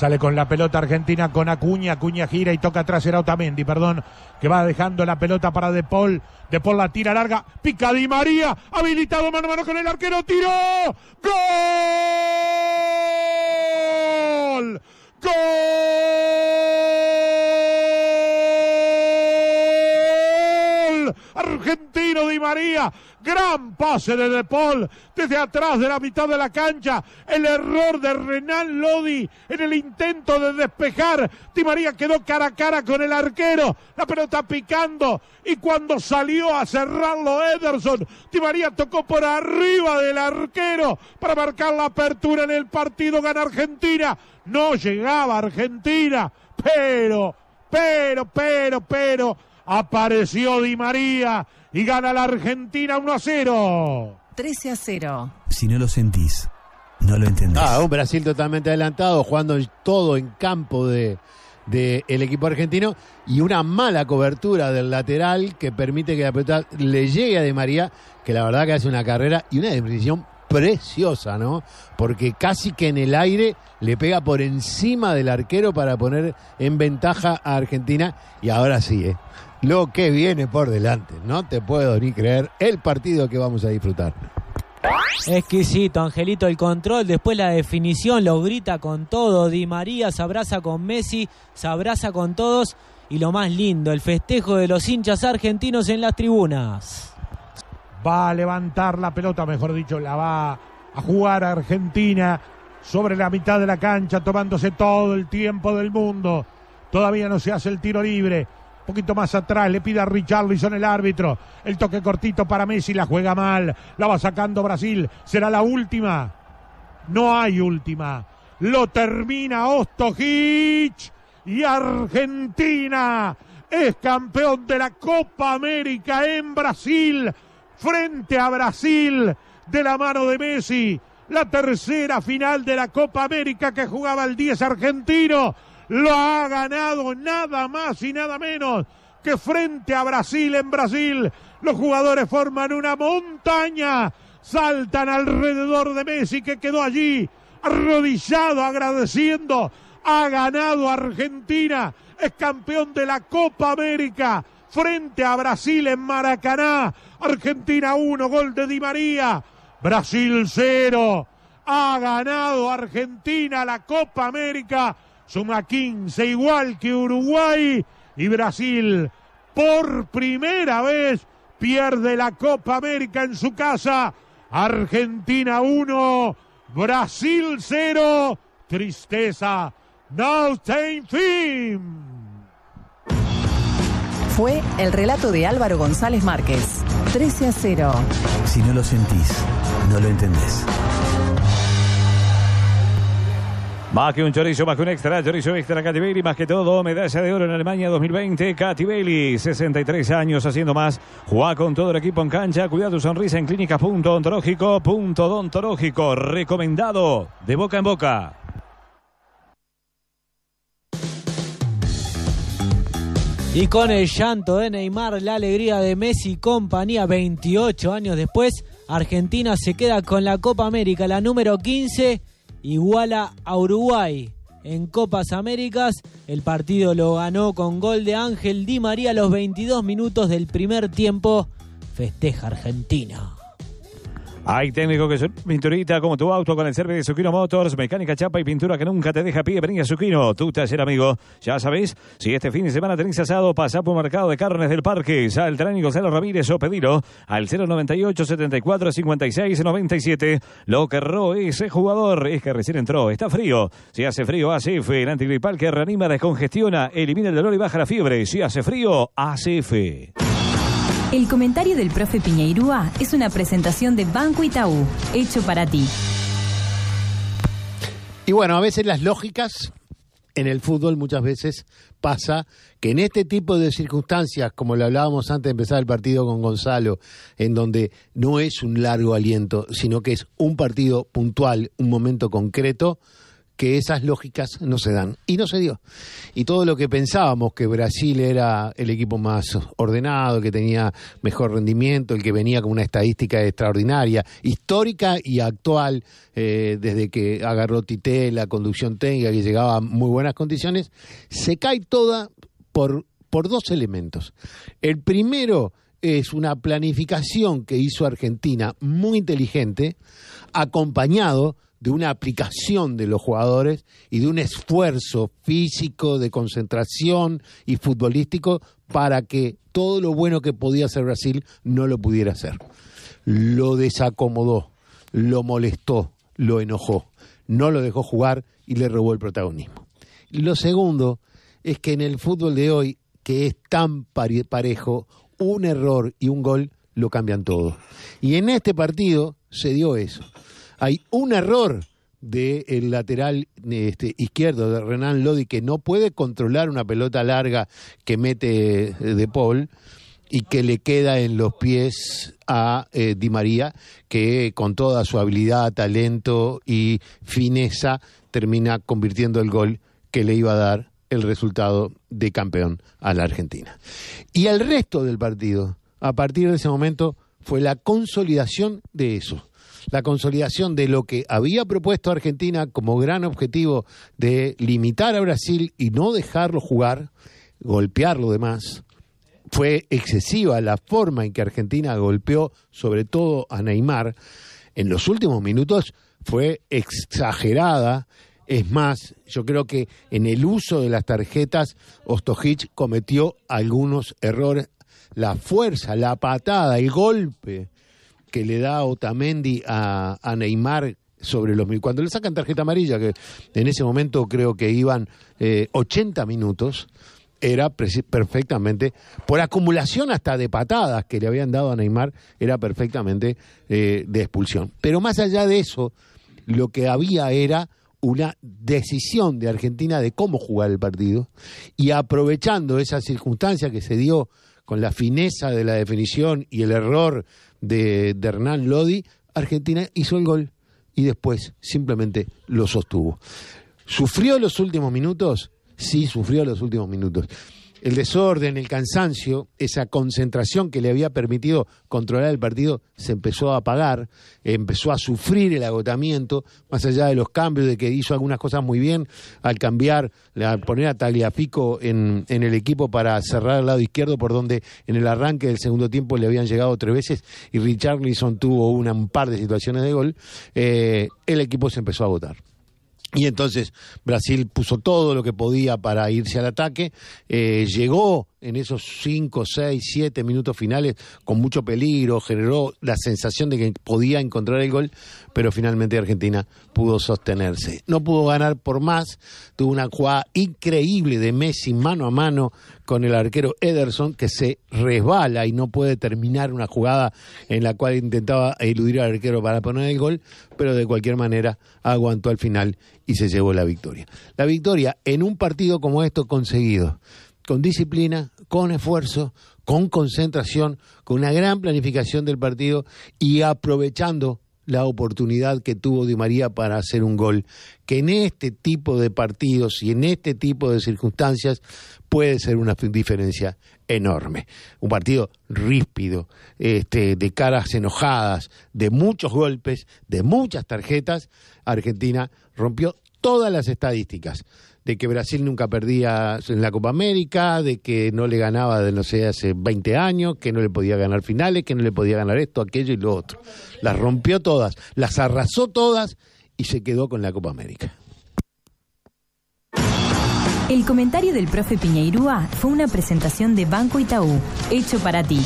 Sale con la pelota argentina con Acuña. Acuña gira y toca atrás. Era Otamendi, perdón. Que va dejando la pelota para De Paul. De Paul la tira larga. Pica Di María. Habilitado mano a mano con el arquero. Tiro. ¡Gol! ¡Gol! Argentina Di María. Gran pase de De Paul desde atrás de la mitad de la cancha. El error de Renan Lodi en el intento de despejar. Di María quedó cara a cara con el arquero. La pelota picando. Y cuando salió a cerrarlo Ederson, Di María tocó por arriba del arquero para marcar la apertura en el partido. Gana Argentina. No llegaba Argentina. Pero, pero, pero, pero Apareció Di María y gana la Argentina 1 a 0. 13 a 0. Si no lo sentís, no lo entendés. Ah, un Brasil totalmente adelantado, jugando todo en campo de, del equipo argentino y una mala cobertura del lateral que permite que la pelota le llegue a Di María, que la verdad que hace una carrera y una definición preciosa, ¿no? Porque casi que en el aire le pega por encima del arquero para poner en ventaja a Argentina y ahora sí, ¿eh? lo que viene por delante. No te puedo ni creer el partido que vamos a disfrutar. Exquisito, Angelito, el control, después la definición, lo grita con todo, Di María se abraza con Messi, se abraza con todos y lo más lindo, el festejo de los hinchas argentinos en las tribunas. Va a levantar la pelota, mejor dicho, la va a jugar Argentina sobre la mitad de la cancha, tomándose todo el tiempo del mundo. Todavía no se hace el tiro libre poquito más atrás, le pide a Richarlison el árbitro, el toque cortito para Messi, la juega mal, la va sacando Brasil, será la última, no hay última, lo termina Ostojic y Argentina es campeón de la Copa América en Brasil, frente a Brasil, de la mano de Messi, la tercera final de la Copa América que jugaba el 10 argentino, lo ha ganado nada más y nada menos que frente a Brasil en Brasil. Los jugadores forman una montaña, saltan alrededor de Messi que quedó allí arrodillado agradeciendo. Ha ganado Argentina, es campeón de la Copa América frente a Brasil en Maracaná. Argentina 1, gol de Di María. Brasil 0. Ha ganado Argentina la Copa América Suma 15, igual que Uruguay y Brasil. Por primera vez pierde la Copa América en su casa. Argentina 1, Brasil 0. Tristeza. No tem fin. Fue el relato de Álvaro González Márquez. 13 a 0. Si no lo sentís, no lo entendés. Más que un chorizo, más que un extra, chorizo extra Bailey, más que todo, medalla de oro en Alemania 2020, Bailey, 63 años haciendo más, juega con todo el equipo en cancha, cuida tu sonrisa en clínica recomendado de boca en boca. Y con el llanto de Neymar, la alegría de Messi compañía, 28 años después, Argentina se queda con la Copa América, la número 15 iguala a Uruguay en Copas Américas. El partido lo ganó con gol de Ángel Di María a los 22 minutos del primer tiempo. Festeja Argentina. Hay técnico que es pinturita como tu auto con el servicio de Suquino Motors, mecánica chapa y pintura que nunca te deja pie. Vení a tú tu taller amigo. Ya sabéis, si este fin de semana tenéis asado, pasá por Mercado de Carnes del Parque, sal tránico Gonzalo Ramírez o pedilo al 098 74 56 97. Lo que erró ese jugador es que recién entró, está frío. Si hace frío, fe. el antigripal que reanima, descongestiona, elimina el dolor y baja la fiebre. Si hace frío, hace fe. El comentario del profe Piñeirúa es una presentación de Banco Itaú, hecho para ti. Y bueno, a veces las lógicas en el fútbol muchas veces pasa que en este tipo de circunstancias, como lo hablábamos antes de empezar el partido con Gonzalo, en donde no es un largo aliento, sino que es un partido puntual, un momento concreto, que esas lógicas no se dan. Y no se dio. Y todo lo que pensábamos que Brasil era el equipo más ordenado, que tenía mejor rendimiento, el que venía con una estadística extraordinaria, histórica y actual, eh, desde que agarró Tite la conducción técnica, que llegaba a muy buenas condiciones, se cae toda por, por dos elementos. El primero es una planificación que hizo Argentina muy inteligente, acompañado de una aplicación de los jugadores y de un esfuerzo físico, de concentración y futbolístico para que todo lo bueno que podía hacer Brasil no lo pudiera hacer. Lo desacomodó, lo molestó, lo enojó, no lo dejó jugar y le robó el protagonismo. Lo segundo es que en el fútbol de hoy, que es tan parejo, un error y un gol lo cambian todo. Y en este partido se dio eso. Hay un error del lateral este, izquierdo de Renan Lodi que no puede controlar una pelota larga que mete eh, De Paul y que le queda en los pies a eh, Di María, que con toda su habilidad, talento y fineza termina convirtiendo el gol que le iba a dar el resultado de campeón a la Argentina. Y al resto del partido, a partir de ese momento, fue la consolidación de eso la consolidación de lo que había propuesto Argentina como gran objetivo de limitar a Brasil y no dejarlo jugar, golpearlo demás. Fue excesiva la forma en que Argentina golpeó, sobre todo a Neymar. En los últimos minutos fue exagerada es más, yo creo que en el uso de las tarjetas, Ostojic cometió algunos errores. La fuerza, la patada, el golpe que le da Otamendi a, Neymar sobre los mil. Cuando le sacan tarjeta amarilla, que en ese momento creo que iban eh, ochenta 80 minutos, era perfectamente, por acumulación hasta de patadas que le habían dado a Neymar, era perfectamente eh, de expulsión. Pero más allá de eso, lo que había era una decisión de Argentina de cómo jugar el partido y aprovechando esa circunstancia que se dio con la fineza de la definición y el error de, Hernán Lodi, Argentina hizo el gol y después simplemente lo sostuvo. ¿Sufrió los últimos minutos? Sí, sufrió los últimos minutos el desorden, el cansancio, esa concentración que le había permitido controlar el partido, se empezó a apagar, empezó a sufrir el agotamiento, más allá de los cambios, de que hizo algunas cosas muy bien al cambiar, al poner a Tagliafico en, en el equipo para cerrar el lado izquierdo, por donde en el arranque del segundo tiempo le habían llegado tres veces y Richarlison tuvo un par de situaciones de gol, eh, el equipo se empezó a agotar. Y entonces Brasil puso todo lo que podía para irse al ataque, eh, llegó en esos 5, 6, 7 minutos finales con mucho peligro, generó la sensación de que podía encontrar el gol, pero finalmente Argentina pudo sostenerse. No pudo ganar por más, tuvo una jugada increíble de Messi mano a mano con el arquero Ederson que se resbala y no puede terminar una jugada en la cual intentaba eludir al arquero para poner el gol, pero de cualquier manera aguantó al final y se llevó la victoria. La victoria en un partido como esto conseguido con disciplina, con esfuerzo, con concentración, con una gran planificación del partido y aprovechando la oportunidad que tuvo Di María para hacer un gol, que en este tipo de partidos y en este tipo de circunstancias puede ser una diferencia enorme. Un partido ríspido, este, de caras enojadas, de muchos golpes, de muchas tarjetas. Argentina rompió todas las estadísticas de que Brasil nunca perdía en la Copa América, de que no le ganaba, de no sé, hace 20 años, que no le podía ganar finales, que no le podía ganar esto, aquello y lo otro. Las rompió todas, las arrasó todas y se quedó con la Copa América. El comentario del profe Piñeirúa fue una presentación de Banco Itaú, hecho para ti.